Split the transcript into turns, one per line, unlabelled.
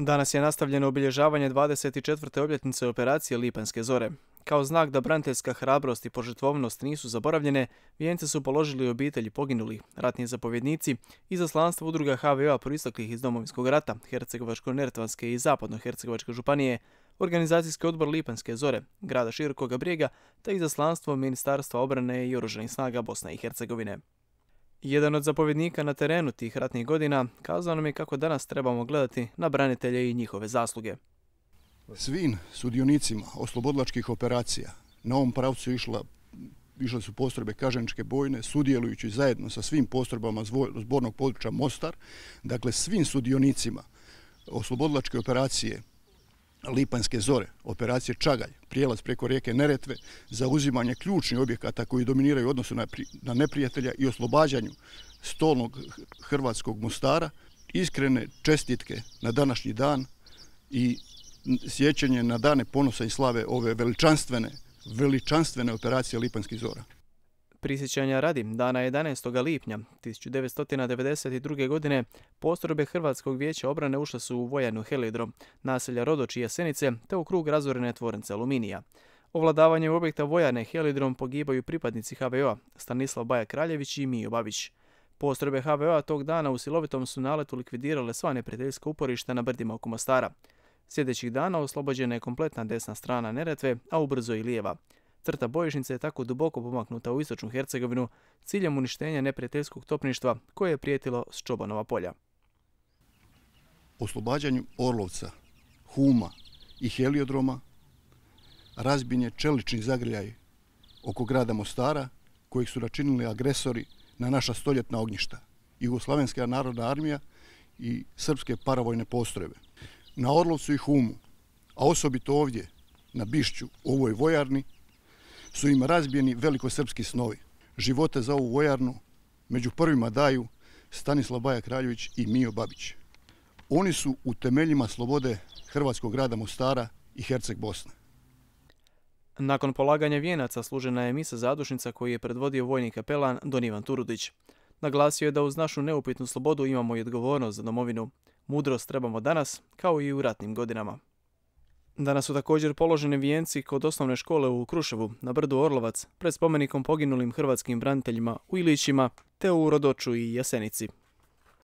Danas je nastavljeno obilježavanje 24. obljetnice operacije Lipanske zore. Kao znak da braniteljska hrabrost i požrtvovnost nisu zaboravljene, vijence su položili obitelji poginuli, ratni zapovjednici i zaslanstvo udruga HVO-a proistaklih iz Domovinskog rata, Hercegovačko-Nertvanske i Zapadno-Hercegovačke županije, Organizacijski odbor Lipanske zore, grada širokoga brijega, te izaslanstvo Ministarstva obrane i oružanih snaga Bosne i Hercegovine. Jedan od zapovjednika na terenu tih ratnih godina kazao nam je kako danas trebamo gledati na branitelje i njihove zasluge.
Svim sudionicima oslobodlačkih operacija na ovom pravcu išla, išle su postrojbe Kažaničke bojne, sudjelujući zajedno sa svim postrojbama zbornog područja Mostar, dakle svim sudionicima oslobodilačke operacije Lipanske zore, operacije Čagalj, prijelaz preko rijeke Neretve, zauzimanje ključnih objekata koji dominiraju u odnosu na, neprijatelja i oslobađanju stolnog hrvatskog mostara, iskrene čestitke na današnji dan i sjećanje na dane ponosa i slave ove veličanstvene, veličanstvene operacije Lipanskih zora.
Prisjećanja radi, dana 11. lipnja 1992. godine postrobe Hrvatskog vijeća obrane ušle su u vojarnu Helidrom, naselja Rodoč i Jesenice te u krug razvorene tvornice aluminija. Ovladavanjem objekta vojane Helidrom pogibaju pripadnici HVO-a Stanislav Baja Kraljević i Mijo Babić. Postrojbe HVO-a tog dana u silovitom su naletu likvidirale sva neprijateljska uporišta na brdima oko Mostara. Sljedećih dana oslobođena je kompletna desna strana Neretve, a ubrzo i lijeva. Crta bojišnice je tako duboko pomaknuta u istočnu Hercegovinu ciljem uništenja neprijateljskog topništva koje je prijetilo s Čobanova polja.
Oslobađanju Orlovca, Huma i Heliodroma razbin je čelični zagrljaj oko grada Mostara kojeg su načinili agresori na naša stoljetna ognjišta, Jugoslavenska narodna armija i srpske paravojne postrojbe. Na Orlovcu i Humu, a osobito ovdje, na Bišću, u ovoj vojarni, su im razbijeni velikosrpski snovi. Živote za ovu vojarnu među prvima daju Stanislav Baja Kraljević i Mio Babić. Oni su u temeljima slobode Hrvatskog grada Mostara i Herceg Bosne.
Nakon polaganja vijenaca služena je misa zadušnica koju je predvodio vojni kapelan Don Ivan Turudić. Naglasio je da uz našu neupitnu slobodu imamo i odgovornost za domovinu. Mudrost trebamo danas, kao i u ratnim godinama. Danas su također položeni vijenci kod osnovne škole u Kruševu, na brdu Orlovac, pred spomenikom poginulim hrvatskim braniteljima u Ilićima, te u Rodoču i Jasenici.